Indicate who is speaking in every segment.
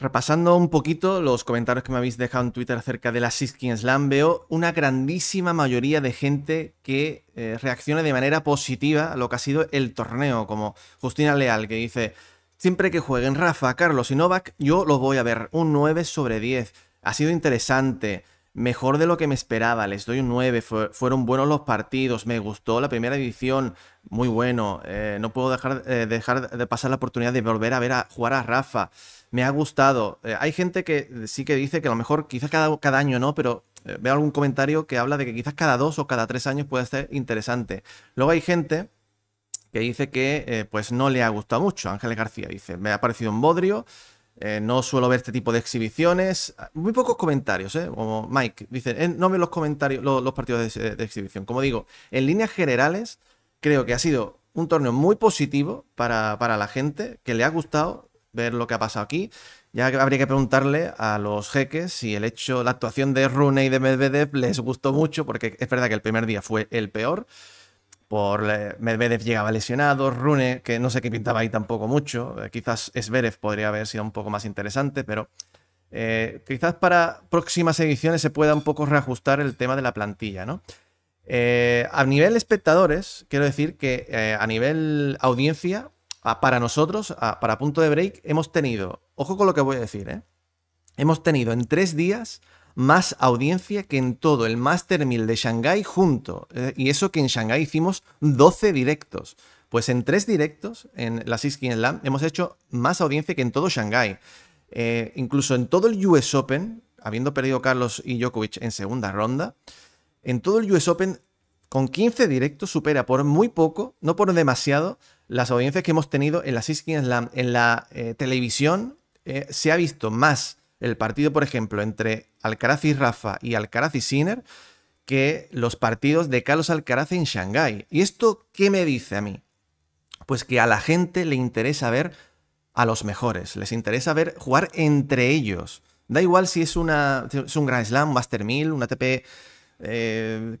Speaker 1: Repasando un poquito los comentarios que me habéis dejado en Twitter acerca de la Siskin Slam, veo una grandísima mayoría de gente que eh, reacciona de manera positiva a lo que ha sido el torneo, como Justina Leal, que dice, siempre que jueguen Rafa, Carlos y Novak, yo los voy a ver, un 9 sobre 10, ha sido interesante, mejor de lo que me esperaba, les doy un 9, fueron buenos los partidos, me gustó la primera edición, muy bueno, eh, no puedo dejar, eh, dejar, de pasar la oportunidad de volver a ver a jugar a Rafa, me ha gustado, eh, hay gente que sí que dice que a lo mejor quizás cada, cada año no, pero veo algún comentario que habla de que quizás cada dos o cada tres años puede ser interesante. Luego hay gente que dice que pues no le ha gustado mucho, Ángeles García dice, me ha parecido un bodrio, eh, no suelo ver este tipo de exhibiciones. Muy pocos comentarios, ¿eh? Como Mike dice, eh, no ve los comentarios, los, partidos de, exhibición. Como digo, en líneas generales, creo que ha sido un torneo muy positivo para, para, la gente, que le ha gustado ver lo que ha pasado aquí. Ya habría que preguntarle a los jeques si el hecho, la actuación de Rune y de Medvedev les gustó mucho, porque es verdad que el primer día fue el peor por Medvedev llegaba lesionado, Rune, que no sé qué pintaba ahí tampoco mucho, eh, quizás Sverev podría haber sido un poco más interesante, pero eh, quizás para próximas ediciones se pueda un poco reajustar el tema de la plantilla, ¿no? Eh, a nivel espectadores, quiero decir que a nivel audiencia, para nosotros, para punto de break, hemos tenido, ojo con lo que voy a decir, Hemos tenido en tres días más audiencia que en todo el Master 1000 de Shanghái junto. Eh, y eso que en Shanghái hicimos 12 directos. Pues en tres directos, en la Siskin Slam, hemos hecho más audiencia que en todo Shanghái. Eh, incluso en todo el US Open, habiendo perdido Carlos y Djokovic en segunda ronda, en todo el US Open, con 15 directos, supera por muy poco, no por demasiado, las audiencias que hemos tenido en la Siskin Slam. En la eh, televisión se ha visto más el partido, por ejemplo, entre Alcaraz y Rafa y Alcaraz y Sinner que los partidos de Carlos Alcaraz en Shanghái. ¿Y esto qué me dice a mí? Pues que a la gente le interesa ver a los mejores, les interesa ver jugar entre ellos. Da igual si es, una, un Grand Slam, Master 1000, una ATP 500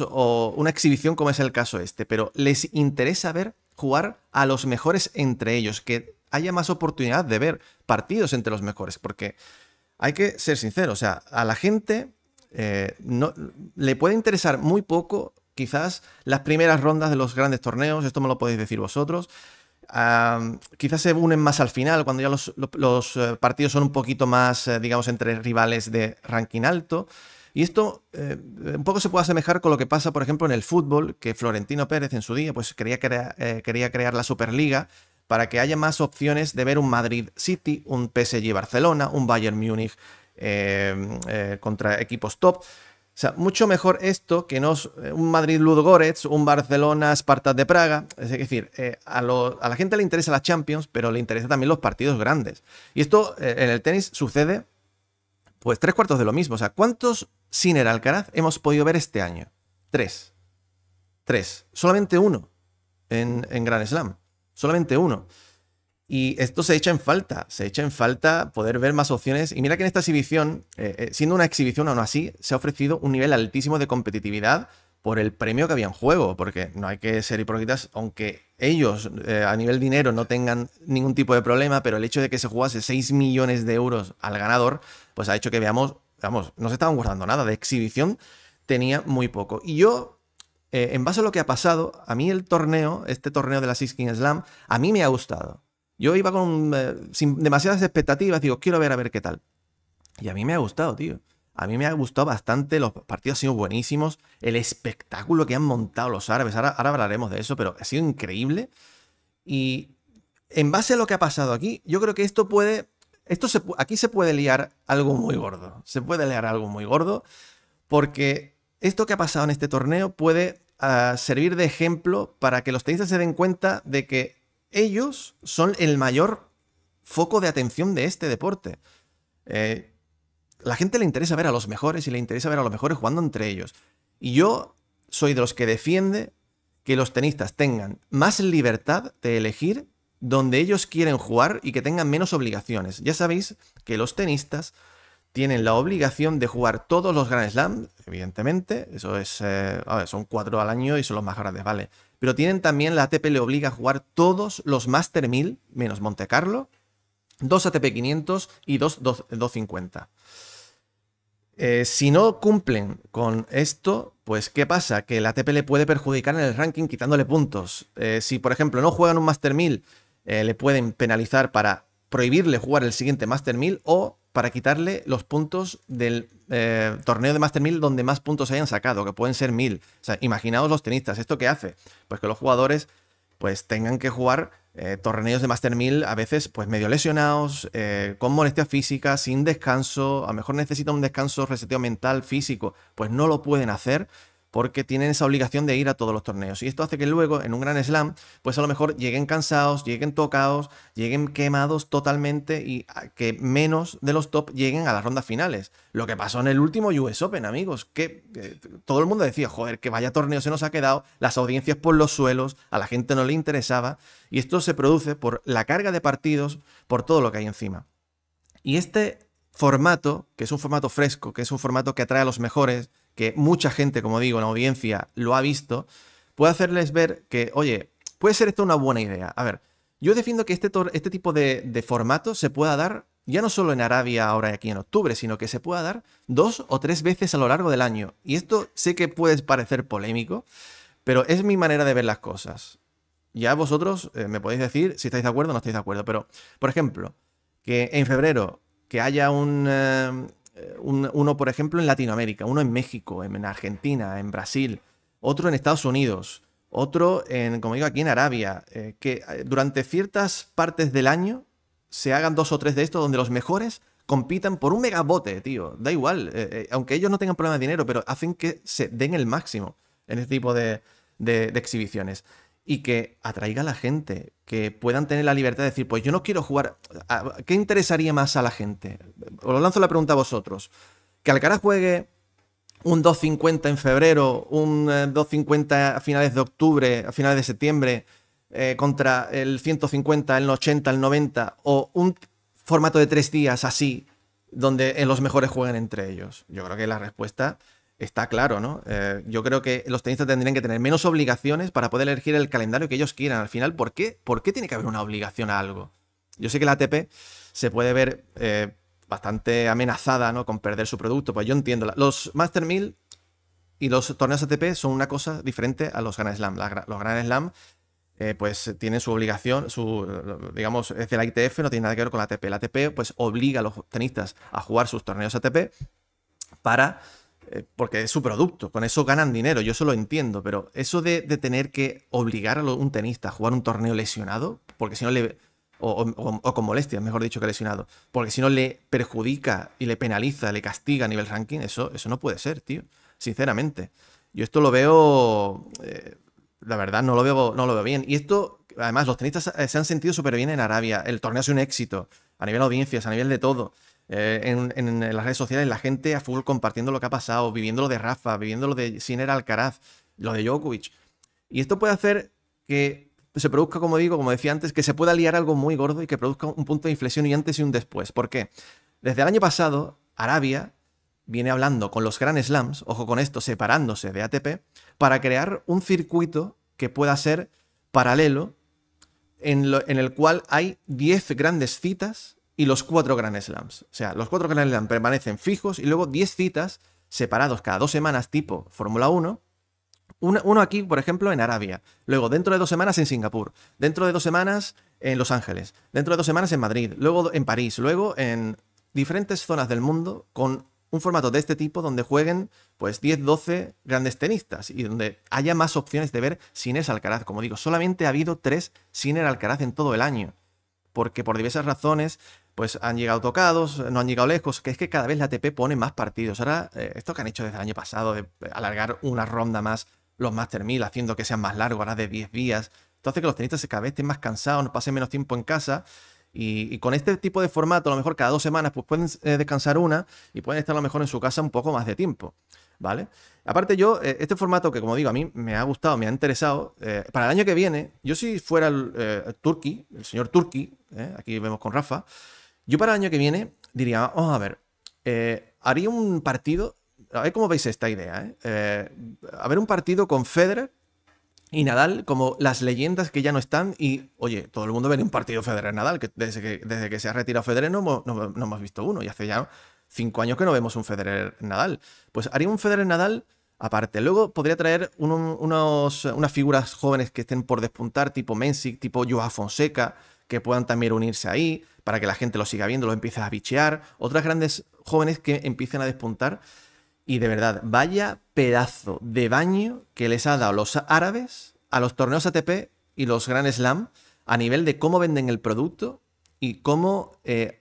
Speaker 1: eh, o una exhibición como es el caso este, pero les interesa ver jugar a los mejores entre ellos, que haya más oportunidad de ver partidos entre los mejores, porque hay que ser sincero, o sea, a la gente eh, no, le puede interesar muy poco quizás las primeras rondas de los grandes torneos, esto me lo podéis decir vosotros. quizás se unen más al final, cuando ya los, eh, partidos son un poquito más, eh, digamos, entre rivales de ranking alto. Y esto un poco se puede asemejar con lo que pasa, por ejemplo, en el fútbol, que Florentino Pérez en su día pues, quería, quería crear la Superliga para que haya más opciones de ver un Madrid City, un PSG Barcelona, un Bayern Múnich eh, eh, contra equipos top. O sea, mucho mejor esto que eh, un Madrid Ludogorets, un Barcelona Spartak de Praga. Es decir, a, la gente le interesa la Champions, pero le interesan también los partidos grandes. Y esto en el tenis sucede pues tres cuartos de lo mismo. O sea, ¿cuántos Ciner Alcaraz hemos podido ver este año? Tres. Tres. Solamente uno en, en Grand Slam solamente uno. Y esto se echa en falta, se echa en falta poder ver más opciones. Y mira que en esta exhibición, eh, eh, siendo una exhibición aún así, se ha ofrecido un nivel altísimo de competitividad por el premio que había en juego, porque no hay que ser hipócritas, aunque ellos eh, a nivel dinero no tengan ningún tipo de problema, pero el hecho de que se jugase 6 millones de euros al ganador, pues ha hecho que veamos, vamos, no se estaban guardando nada, de exhibición tenía muy poco. Y yo eh, en base a lo que ha pasado, a mí el torneo, este torneo de la Six King Slam, a mí me ha gustado. Yo iba con, eh, sin demasiadas expectativas, digo, quiero ver a ver qué tal. Y a mí me ha gustado, tío. A mí me ha gustado bastante, los partidos han sido buenísimos, el espectáculo que han montado los árabes, ahora, hablaremos de eso, pero ha sido increíble. Y en base a lo que ha pasado aquí, yo creo que esto puede, esto aquí se puede liar algo muy gordo, se puede liar algo muy gordo, porque esto que ha pasado en este torneo puede ah, servir de ejemplo para que los tenistas se den cuenta de que ellos son el mayor foco de atención de este deporte. Eh, la gente le interesa ver a los mejores y le interesa ver a los mejores jugando entre ellos. Y yo soy de los que defiende que los tenistas tengan más libertad de elegir donde ellos quieren jugar y que tengan menos obligaciones. Ya sabéis que los tenistas tienen la obligación de jugar todos los Grand Slam, evidentemente, eso es, eh, son cuatro al año y son los más grandes, ¿vale? Pero tienen también, la ATP le obliga a jugar todos los Master 1000, menos Monte Carlo, dos ATP 500 y dos 250. Eh, si no cumplen con esto, pues ¿qué pasa? Que la ATP le puede perjudicar en el ranking quitándole puntos. Eh, si, por ejemplo, no juegan un Master 1000, le pueden penalizar para prohibirle jugar el siguiente Master 1000 o para quitarle los puntos del eh, torneo de Master 1000 donde más puntos hayan sacado, que pueden ser 1000. imaginaos los tenistas, ¿esto qué hace? Pues que los jugadores pues tengan que jugar eh, torneos de Master 1000 a veces pues medio lesionados, eh, con molestias físicas, sin descanso, a lo mejor necesitan un descanso reseteo mental, físico, pues no lo pueden hacer porque tienen esa obligación de ir a todos los torneos. Y esto hace que luego, en un gran slam, pues a lo mejor lleguen cansados, lleguen tocados, lleguen quemados totalmente y que menos de los top lleguen a las rondas finales. Lo que pasó en el último US Open, amigos, que eh, todo el mundo decía, joder, que vaya torneo se nos ha quedado, las audiencias por los suelos, a la gente no le interesaba, y esto se produce por la carga de partidos, por todo lo que hay encima. Y este formato, que es un formato fresco, que es un formato que atrae a los mejores, que mucha gente, como digo, en la audiencia lo ha visto, puede hacerles ver que, oye, puede ser esto una buena idea. A ver, yo defiendo que este, este tipo de, formato se pueda dar ya no solo en Arabia ahora y aquí en octubre, sino que se pueda dar dos o tres veces a lo largo del año. Y esto sé que puede parecer polémico, pero es mi manera de ver las cosas. Ya vosotros eh, me podéis decir si estáis de acuerdo o no estáis de acuerdo, pero, por ejemplo, que en febrero que haya un, eh, uno, por ejemplo, en Latinoamérica, uno en México, en, Argentina, en Brasil, otro en Estados Unidos, otro en, como digo, aquí en Arabia, eh, que eh, durante ciertas partes del año se hagan dos o tres de estos donde los mejores compitan por un megabote, tío. Da igual, eh, aunque ellos no tengan problema de dinero, pero hacen que se den el máximo en este tipo de exhibiciones y que atraiga a la gente, que puedan tener la libertad de decir, pues yo no quiero jugar. ¿Qué interesaría más a la gente? Os lanzo la pregunta a vosotros. Que Alcaraz juegue un 2.50 en febrero, un 2.50 eh, a finales de octubre, a finales de septiembre, eh, contra el 150, el 80, el 90, o un formato de tres días así, donde los mejores jueguen entre ellos. Yo creo que la respuesta Está claro, ¿no? Eh, yo creo que los tenistas tendrían que tener menos obligaciones para poder elegir el calendario que ellos quieran. Al final, ¿por qué, ¿Por qué tiene que haber una obligación a algo? Yo sé que la ATP se puede ver eh, bastante amenazada, ¿no? Con perder su producto, pues yo entiendo. Los Master 1000 y los torneos ATP son una cosa diferente a los Grand Slam. los Grand Slam, eh, pues tienen su obligación, su, digamos, es el ITF, no tiene nada que ver con la ATP. La ATP, pues obliga a los tenistas a jugar sus torneos ATP para eh, porque es su producto, con eso ganan dinero, yo eso lo entiendo, pero eso de, tener que obligar a un tenista a jugar un torneo lesionado, porque si no le... O, con molestias, mejor dicho que lesionado, porque si no le perjudica y le penaliza, le castiga a nivel ranking, eso, eso no puede ser, tío, sinceramente. Yo esto lo veo, eh, la verdad, no lo veo, no lo veo bien. Y esto, además, los tenistas eh, se han sentido súper bien en Arabia, el torneo es un éxito, a nivel de audiencias, a nivel de todo. Eh, en, las redes sociales, la gente a full compartiendo lo que ha pasado, viviendo lo de Rafa, viviendo lo de Sinner Alcaraz, lo de Djokovic. Y esto puede hacer que se produzca, como digo, como decía antes, que se pueda liar algo muy gordo y que produzca un punto de inflexión y antes y un después. ¿Por qué? Desde el año pasado, Arabia viene hablando con los Grand Slams, ojo con esto, separándose de ATP, para crear un circuito que pueda ser paralelo, en, en el cual hay 10 grandes citas y los cuatro Grand Slams. O sea, los cuatro Grand Slams permanecen fijos y luego 10 citas separados cada dos semanas tipo Fórmula 1. Uno, aquí, por ejemplo, en Arabia. Luego, dentro de dos semanas en Singapur. Dentro de dos semanas en Los Ángeles. Dentro de dos semanas en Madrid. Luego en París. Luego en diferentes zonas del mundo con un formato de este tipo donde jueguen pues 10, 12 grandes tenistas y donde haya más opciones de ver es Alcaraz. Como digo, solamente ha habido tres Siner Alcaraz en todo el año. Porque por diversas razones pues han llegado tocados, no han llegado lejos, que es que cada vez la ATP pone más partidos. Ahora, eh, esto que han hecho desde el año pasado, de alargar una ronda más los Master 1000, haciendo que sean más largos, ahora de 10 días, Entonces que los tenistas cada vez estén más cansados, pasen menos tiempo en casa. Y, con este tipo de formato, a lo mejor cada dos semanas, pues pueden eh, descansar una y pueden estar a lo mejor en su casa un poco más de tiempo. ¿vale? Aparte yo, eh, este formato que como digo, a mí me ha gustado, me ha interesado, eh, para el año que viene, yo si fuera el, eh, Turki, el señor Turki, aquí vemos con Rafa, yo para el año que viene diría, vamos a ver, haría un partido, a ver cómo veis esta idea, eh, a ver un partido con Federer y Nadal como las leyendas que ya no están y, oye, todo el mundo ve un partido Federer-Nadal, que desde, que desde que se ha retirado Federer no, no hemos visto uno y hace ya cinco años que no vemos un Federer Nadal. Pues haría un Federer Nadal aparte. Luego podría traer unos, unas figuras jóvenes que estén por despuntar, tipo Mensic, tipo Joao Fonseca, que puedan también unirse ahí para que la gente lo siga viendo, lo empiece a bichear. Otras grandes jóvenes que empiecen a despuntar. Y de verdad, vaya pedazo de baño que les ha dado los árabes a los torneos ATP y los Grand Slam a nivel de cómo venden el producto y cómo eh,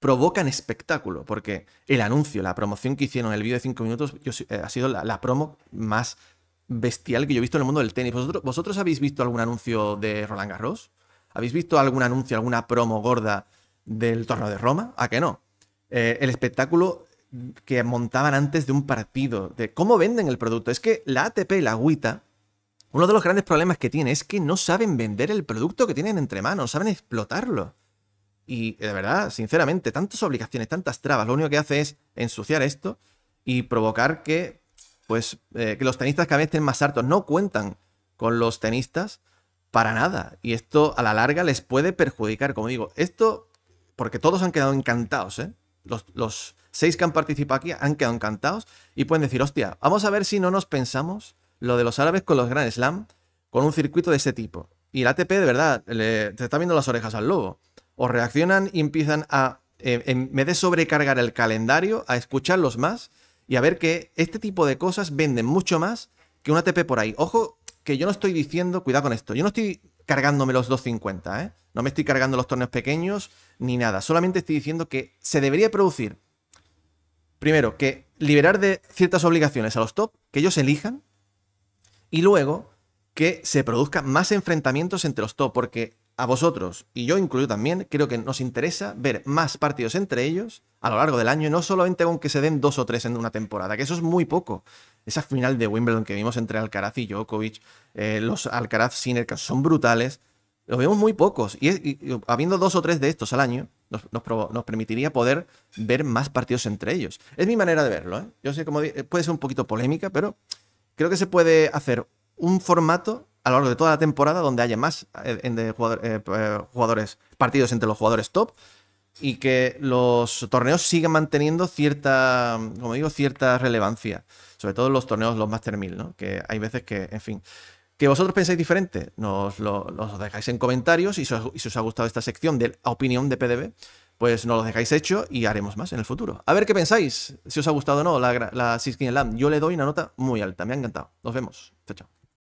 Speaker 1: provocan espectáculo, porque el anuncio, la promoción que hicieron, en el vídeo de 5 minutos, eh, ha sido la, promo más bestial que yo he visto en el mundo del tenis. ¿Vosotros, habéis visto algún anuncio de Roland Garros? ¿Habéis visto algún anuncio, alguna promo gorda del torneo de Roma? ¿A que no? Eh, el espectáculo que montaban antes de un partido, de cómo venden el producto. Es que la ATP y la agüita, uno de los grandes problemas que tiene es que no saben vender el producto que tienen entre manos, saben explotarlo. Y de verdad, sinceramente, tantas obligaciones, tantas trabas, lo único que hace es ensuciar esto y provocar que, pues, eh, que los tenistas que vez estén más hartos. No cuentan con los tenistas para nada. Y esto a la larga les puede perjudicar, como digo. Esto, porque todos han quedado encantados, ¿eh? Los, seis que han participado aquí han quedado encantados y pueden decir, hostia, vamos a ver si no nos pensamos lo de los árabes con los Grand Slam, con un circuito de ese tipo. Y el ATP, de verdad, le, te está viendo las orejas al lobo o reaccionan y empiezan a, eh, en vez de sobrecargar el calendario, a escucharlos más y a ver que este tipo de cosas venden mucho más que un ATP por ahí. Ojo, que yo no estoy diciendo, cuidado con esto, yo no estoy cargándome los 250, ¿eh? No me estoy cargando los torneos pequeños ni nada. Solamente estoy diciendo que se debería producir, primero, que liberar de ciertas obligaciones a los top, que ellos elijan, y luego que se produzcan más enfrentamientos entre los top, porque a vosotros y yo incluido también, creo que nos interesa ver más partidos entre ellos a lo largo del año, no solamente con que se den dos o tres en una temporada, que eso es muy poco. Esa final de Wimbledon que vimos entre Alcaraz y Djokovic, eh, los Alcaraz Sinner, que son brutales, los vemos muy pocos. Y, habiendo dos o tres de estos al año, nos, permitiría poder ver más partidos entre ellos. Es mi manera de verlo. ¿eh? Yo sé, cómo eh, puede ser un poquito polémica, pero creo que se puede hacer un formato a lo largo de toda la temporada donde haya más eh, eh, eh, jugadores, partidos entre los jugadores top y que los torneos sigan manteniendo cierta, como digo, cierta relevancia. Sobre todo los torneos, los Master 1000, ¿no? Que hay veces que, en fin. Que vosotros pensáis diferente, nos lo, los dejáis en comentarios y si, os, ha gustado esta sección de opinión de PDB, pues nos lo dejáis hecho y haremos más en el futuro. A ver qué pensáis, si os ha gustado o no la, la Land, Yo le doy una nota muy alta, me ha encantado. Nos vemos. Chao, chao.